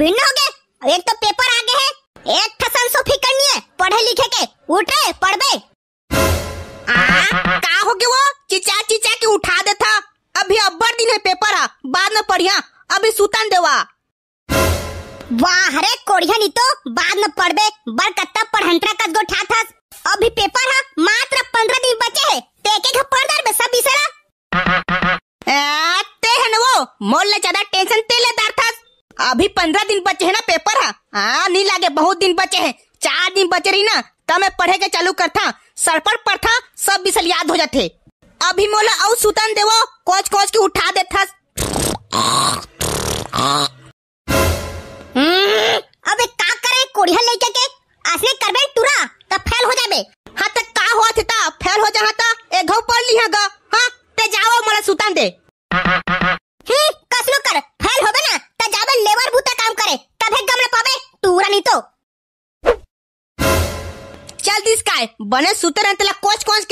भिन्न हो गए एक तो पेपर आगे है एक ठसन सोफी करनी है पढ़े लिखे के उठे पढ़ दे का हो गया वो चिचा चिचा के उठा दे था अभी अब्बड़ दिन है पेपर आ बाद में पढ़िया अभी सुतन देवा वाह रे कोढ़िया नहीं तो बाद में पढ़ पढ़बे बरकत्ता पढ़ंतरा कस गो था अभी पेपर है मात्र 15 दिन बचे है तेके घर पढ़ दर बे सब बिसरा ते है न वो मोल ले ज्यादा टेंशन अभी पंद्रह दिन बचे है ना पेपर है हाँ? हाँ नहीं लगे बहुत दिन बचे है चार दिन बचे रही ना तब मैं पढ़े के चालू करता सर पर पढ़ता सब विषय याद हो जाते अभी मोला और सुतन देवो कोच कोच के उठा देता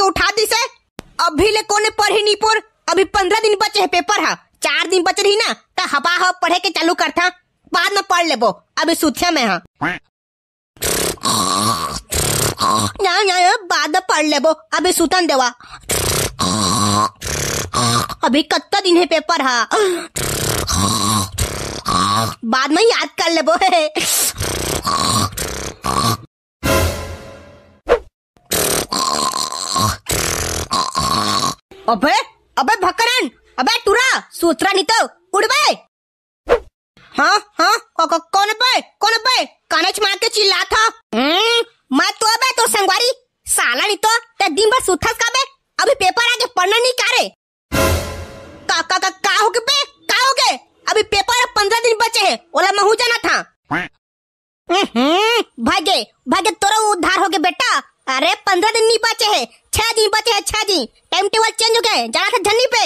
उठा दी से अभी ले कोने पढ़ी नी पोर अभी पंद्रह दिन बचे है पेपर है चार दिन बच रही ना तो हवा हवा पढ़े के चालू करता बाद में पढ़ लेबो अभी सुथिया में हा ना ना बाद में पढ़ लेबो अभी सुतन देवा अभी कत्ता दिन है पेपर हा बाद में याद कर लेबो है अबे अबे भकरन अबे तुरा सूत्रा नहीं तो उड़ बे हाँ हाँ कौन बे कौन बे कानच मार के चिल्ला था हम्म मैं तो अबे तो संगवारी साला नहीं तो ते दिन भर सूत्रा का बे अभी पेपर आगे पढ़ना नहीं करे का का का, का हो बे का हो अभी पेपर पंद्रह दिन बचे हैं ओला महू जाना था हम्म, हम्म, भागे भागे तोरा उद्धार हो गए बेटा अरे पंद्रह दिन नहीं बचे हैं दी बचे अच्छा दी टाइम टेबल चेंज हो गया है जाना था झन्नी पे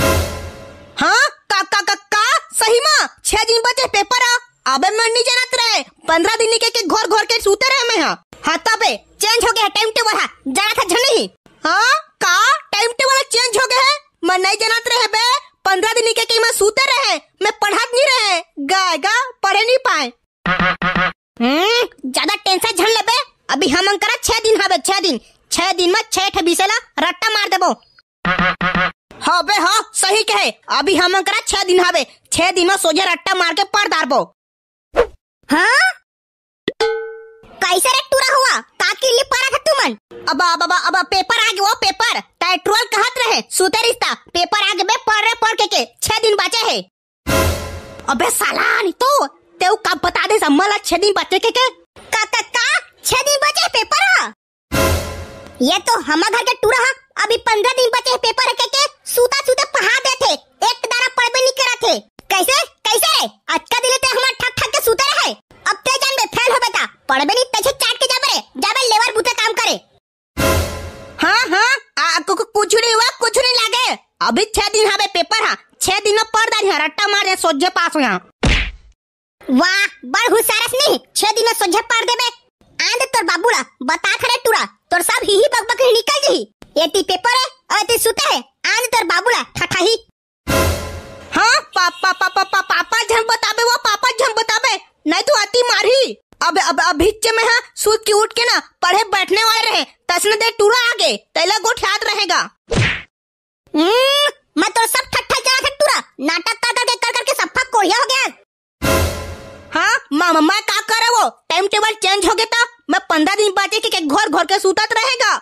हाँ का का का, का सही माँ छह दिन बचे पेपर आ अबे मैं नहीं जाना तेरा पंद्रह दिन के, के घोर घोर के सूते रहे मैं यहाँ हाँ तबे तो चेंज हो गया टाइम टेबल है हाँ। जाना था झन्नी हाँ का टाइम टेबल चेंज हो गया है मैं नहीं जाना तेरे बे पंद्रह दिन के, मैं सूते रहे मैं पढ़ा नहीं रहे गाय गा पढ़े नहीं पाए हम्म, ज्यादा टेंशन झन ले अभी हम करा छह दिन हाँ छह दिन छह दिन में छह ठबीसे ला रट्टा मार देबो हाँ बे हाँ सही कहे अभी हम करा छह दिन हवे छह दिन में सोजा रट्टा मार के पार दार बो हाँ कैसे रे टूरा हुआ काकी लिप पारा था तुमन अब अब अब अब पेपर आ गया वो पेपर टाइट्रोल कहाँ रहे सुते रिश्ता पेपर आ गया बे पढ़ रहे पढ़ के के छह दिन बचे है अबे साला नहीं तो तेऊ कब बता दे सम्मला छह दिन बचे के के का का का छह दिन बचे पेपर हा ये तो हमा घर के टूरा अभी पंद्रह दिन बचे पेपर के के सूता सूता पहा थे एक दाना पढ़ भी नहीं करा थे कैसे कैसे अच्छा दिले ते तो हमार ठक ठक के सूता रहे अब ते तो जान में फैल हो बेटा पढ़ भी नहीं तछे चाट के जाबे जाबे लेवर बूते काम करे हाँ हाँ आपको कुछ नहीं हुआ कुछ नहीं लगे अभी छह दिन हमें पेपर हा 6 दिनों पढ़ दा हाँ, रट्टा मारे सोझे पास हुआ हाँ। वाह बड़ हुशारस नहीं 6 दिनों सोझे पढ़ दे बे आंध तोर बाबूला बता खड़े टूरा तोर सब ही ही बक ही निकल जही एती पेपर है और एती सुता है आज तोर बाबूला ठठाही हां पापा पापा पापा पापा झन बतावे वो पापा झन बतावे नहीं तो आती मारही अब अब अभी अब में हां सूत की उठ के ना पढ़े बैठने वाले रहे तसने दे टूरा आगे तैला गोठ याद रहेगा हम्म, मैं तो सब ठट्ठा जा ठट्टूरा नाटक कर करके कर करके सब फक कोढ़िया हो गया हाँ मामा मैं का करे वो पंद्रह दिन बचे के, घर घर के सुतत रहेगा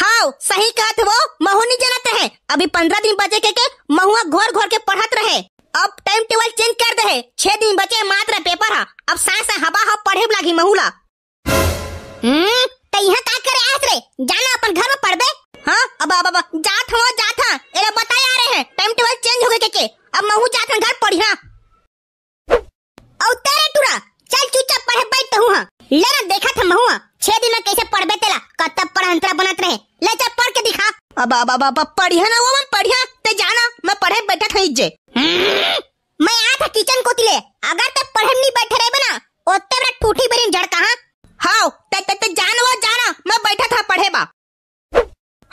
हाँ सही कहा था वो महू नहीं जानते है अभी पंद्रह दिन बचे के, के महुआ घर घर के पढ़त रहे अब टाइम टेबल चेंज कर दे छह दिन बचे मात्र पेपर है अब सांस हवा हवा पढ़े लगी महूला हम्म, तो यहाँ का करे आज रे जाना अपन घर में पढ़ दे हाँ अब अब अब जात हो जात हाँ एरे बताए आ रहे हैं टाइम टेबल चेंज हो गए के, के अब महू जात घर पढ़िया और तेरे ले ना देखा था महुआ छह दिन में कैसे पढ़बे तेला कतब पढ़ अंतरा बनत रहे ले चल पढ़ के दिखा अब अब अब अब पढ़िया ना वो मैं पढ़िया ते जाना मैं पढ़े बैठा था इज्जे हम्म। मैं आया था किचन को तिले अगर ते पढ़े नहीं बैठे रहे बना ओते बड़ा टूटी बेरी जड़ कहा हाँ ते ते ते जान वो जाना मैं बैठा था पढ़े बा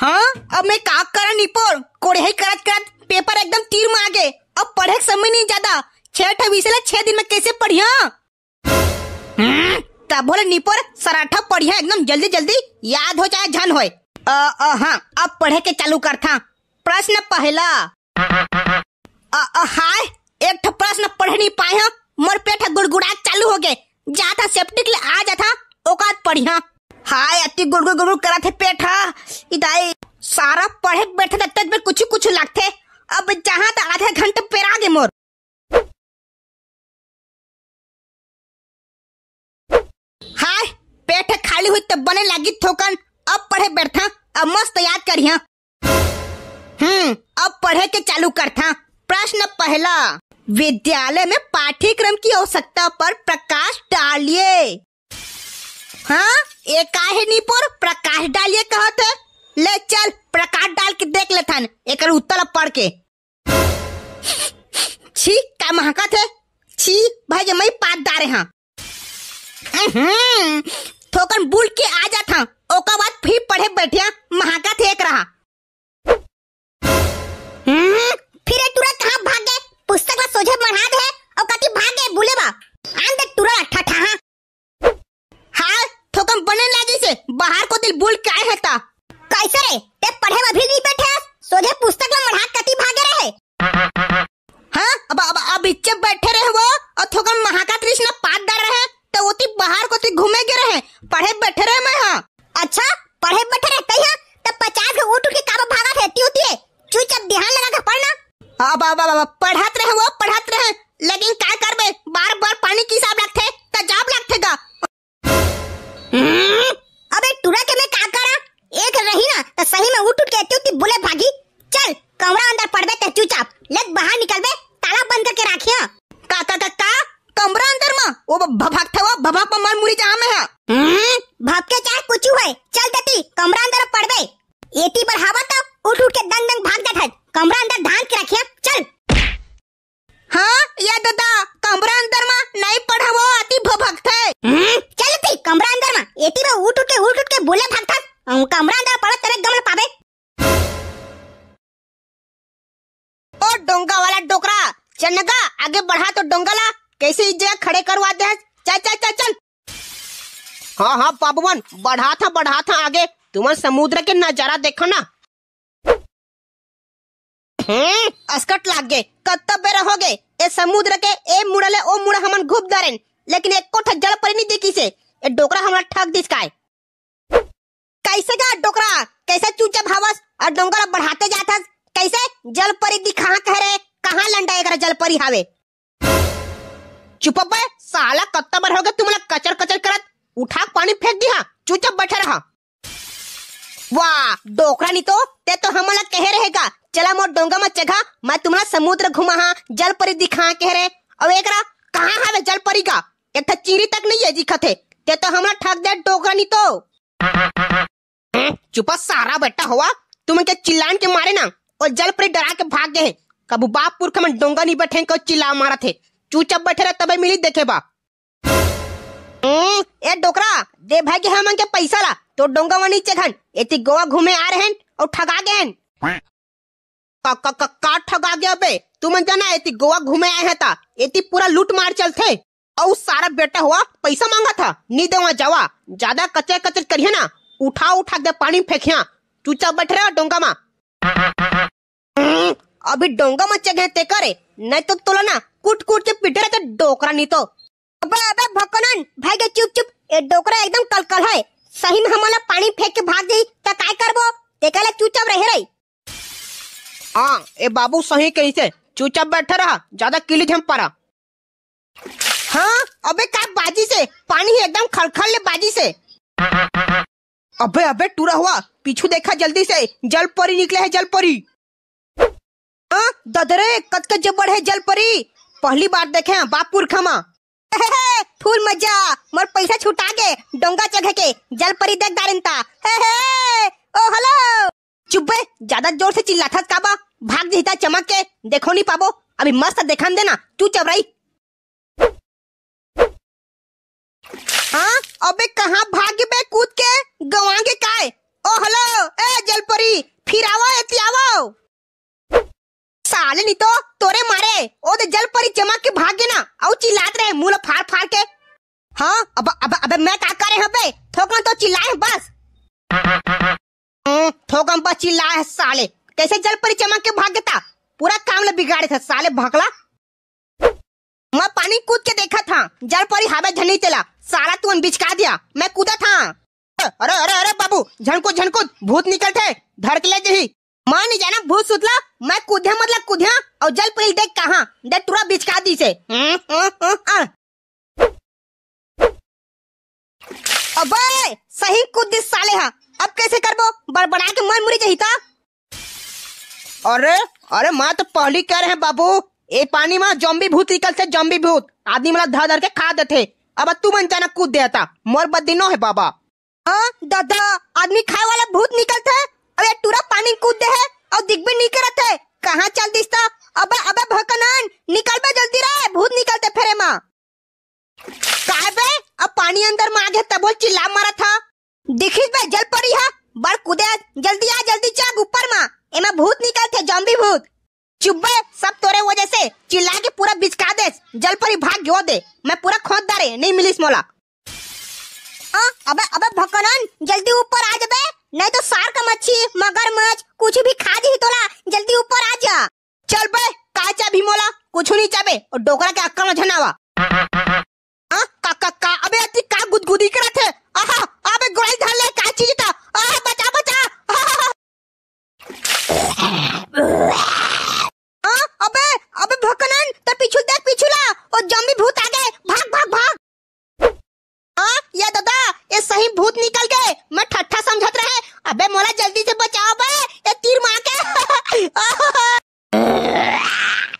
हाँ अब मैं का करा निपोर कोड़े ही करत करत पेपर एकदम तीर में आगे अब पढ़े समय नहीं ज्यादा छह अठावी से छह दिन में कैसे पढ़िया हम्म। तब बोले निपर सराठा पढ़िया एकदम जल्दी जल्दी याद हो जाए झन हो हाँ अब पढ़े के चालू कर था प्रश्न पहला हाय एक प्रश्न पढ़ नहीं पाए मोर पेट गुड़गुड़ा चालू हो गए जाता सेप्टिक ले आ जाता औकात पढ़िया हाय अति गुड़गुड़ गुड़गुड़ करा थे पेट इदाई सारा पढ़े बैठे तब कुछ कुछ लगते अब जहाँ तक आधा घंटा पेरा गे मोर पेट खाली हुई तो बने लगी थोकन अब पढ़े बैठा अब मस्त याद करिया हम्म अब पढ़े के चालू करता प्रश्न पहला विद्यालय में पाठ्यक्रम की आवश्यकता पर प्रकाश डालिए हाँ एकाहे निपुर प्रकाश डालिए कहते ले चल प्रकाश डाल के देख लेथन एक उत्तर पढ़ के छी का महाकत है छी भाई जमई पात डाले हाँ थोकन बुल के आ जाता ओका बाद फिर पढ़े बैठिया पढ़त रहे वो पढ़त रहे लेकिन का करबे बार बार पानी की हिसाब का हम्म, अबे के मैं करा एक रही ना तो सही में उठ उठ के भागी चल कमरा अंदर पड़बे ते चुपचाप बाहर निकलबे चल आगे बढ़ा तो डोंगला कैसे इस जगह खड़े करवाते हैं चल चल चल चल हाँ हाँ पापवन बढ़ा था बढ़ा था आगे तुम्हें समुद्र के नजारा देखो ना हम्म, अस्कट लाग गए कत्तबे रहोगे ए समुद्र के ए मुड़ले ओ मुड़ हमन घूम दरेन लेकिन एक कोठ जड़ पर नहीं देखी से ए डोकरा हमरा ठग दिस काय कैसे का डोकरा कैसे चूचा भावस और डोंगरा बढ़ाते जाथस कैसे जलपरी दिखा कह रहे कहाँ लंडा एक जलपरी हावे चुप बे साला कत्ता बर हो गया तुम लोग कचर कचर करत उठा पानी फेंक दिया चुपचाप बैठे रहा वाह डोकरा नहीं तो ते तो हम लोग कहे रहेगा चला मोर डोंगा मत जगह मैं तुम्हारा समुद्र घुमा जल परी दिखा कह रहे अब एक कहाँ हावे जल परी का एक चीरी तक नहीं है दिखत है ते तो हमारा ठग दे डोकरा नहीं तो चुपा सारा बेटा हुआ तुम्हें क्या चिल्लान के मारे ना और जल परी डरा के भाग गए कबू बाप पुरख में डोंगा नहीं बैठे को चिल्ला मारा थे चूचा बैठे रहे तबे मिली देखे बा हम्म, ए डोकरा दे भाई के हम के पैसा ला तो डोंगा नीचे चखन एति गोवा घूमे आ रहे और ठगा गए का, का, ठगा गया बे तू मन जाना एति गोवा घूमे आए हैं ता एति पूरा लूट मार चलते और सारा बेटा हुआ पैसा मांगा था नी दे जावा ज्यादा कचर कचर करिए ना उठा उठा के पानी फेंकिया चूचा बैठ रहे डोंगा माँ अभी डोंगा मच्छे ते करे नहीं तो तोला ना कुट कुट के पिटे रहते डोकरा नहीं तो अबे अबे भकनन भाई के चुप चुप ये डोकरा एकदम कलकल है सही में हमारा पानी फेंक के भाग जाई तो काय करबो देखा ले चुपचाप रहे रही हां ए बाबू सही कहीं से चुचब बैठा रहा ज्यादा किली झम पड़ा हाँ अबे का बाजी से पानी एकदम खलखल ले बाजी से अबे अबे टूरा हुआ पीछू देखा जल्दी से जल परी निकले है जल परी हाँ, ददरे कत कत जब है जल परी पहली बार देखे हैं बापुर खमा फूल मजा मोर पैसा छुटा के डोंगा चघे के जल परी देख दारिंता ओ हेलो चुप ज्यादा जोर से था काबा भाग देता चमक के देखो नहीं पाबो अभी मस्त देखा देना तू चबराई हाँ अबे कहाँ भाग्य बे कूद के गवांगे काय ओ हेलो ए जलपरी फिर आओ एती आओ साले नी तो तोरे मारे ओ दे तो जलपरी चमक के भागे ना आउ चिल्लात रहे मुंह फाड़ फाड़ के हाँ अब अब अब मैं क्या करे हाँ हबे ठोकना तो चिल्लाए बस हम्म, ठोकम बस चिल्लाए साले कैसे जलपरी चमक के था पूरा काम ले बिगाड़े था साले भागला मैं पानी कूद के देखा था जलपरी हवा झनी चला सारा तू बिचका दिया मैं कूदा था अरे अरे अरे बाबू झनकुद झनकुद भूत निकल थे धड़क ले जी मैं नहीं जाना भूत सुतला मैं कूदे मतलब कूदे और जल पिल देख कहा देख तुरा बिचका दी से हम्म, हम्म, हम्म, अबे सही कूद दिस साले हा अब कैसे करबो बड़बड़ा के मन मुरी जही था अरे अरे माँ तो पहली कह रहे हैं बाबू ए पानी में जॉम्बी भूत निकल से जॉम्बी भूत आदमी मतलब धर धर के खा देते अब तू मन जाना कूद दिया था मोर नो है बाबा आ, हाँ, दादा आदमी खाए वाला भूत निकलता है अब ये टूरा पानी कूद दे है और दिख भी नहीं करते है कहाँ चल दिसता अब अब भकनान निकल बे जल्दी रे भूत निकलते फेरे माँ काहे बे अब पानी अंदर में आ गया तब चिल्ला मारा था दिखी बे जल पड़ी है बड़ कूदे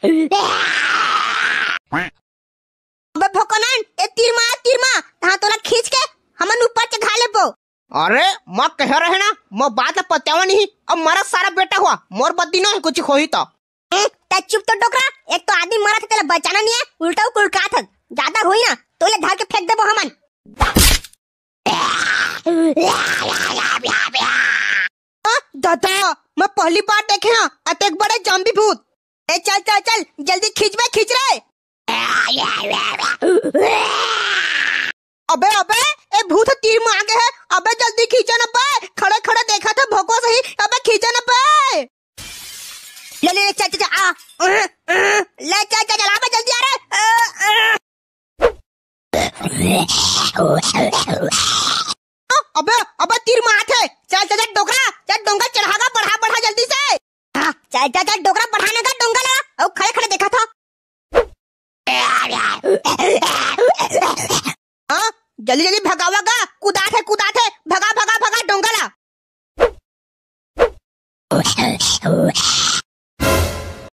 अबे भोकनन ए तीर मार तीर मार तहां तोला खींच के हमन ऊपर च घा लेबो अरे म कह रहे ना म बात पतेवा नहीं अब मरा सारा बेटा हुआ मोर बद्दी ना कुछ होई तो हम्म, ते चुप तो डोकरा एक तो आदमी मरा तेला बचाना नहीं है उल्टा कुलका थक ज्यादा होई ना तोले धर के फेंक देबो हमन दादा मैं पहली बार देखे ना हाँ, अतेक बड़े जम्बी भूत ए चल चल चल जल्दी खींच में खींच रहे अबे अबे ए भूत तीर मांगे है अबे जल्दी खींचा ना पाए खड़े खड़े देखा था भोको सही अबे खींचा ना पाए ले ले चल चल आ ले चल चल चल अबे जल्दी आ रहे अबे अबे तीर मार थे चल चल डोकरा चल डोंगा चढ़ागा बढ़ा बढ़ा जल्दी से चाय चाय चाय डोकरा पठाने का डोंगा लगा और खड़े खड़े देखा था हाँ जल्दी जल्दी भगावा का कुदात है भगा भगा भगा डोंगा ला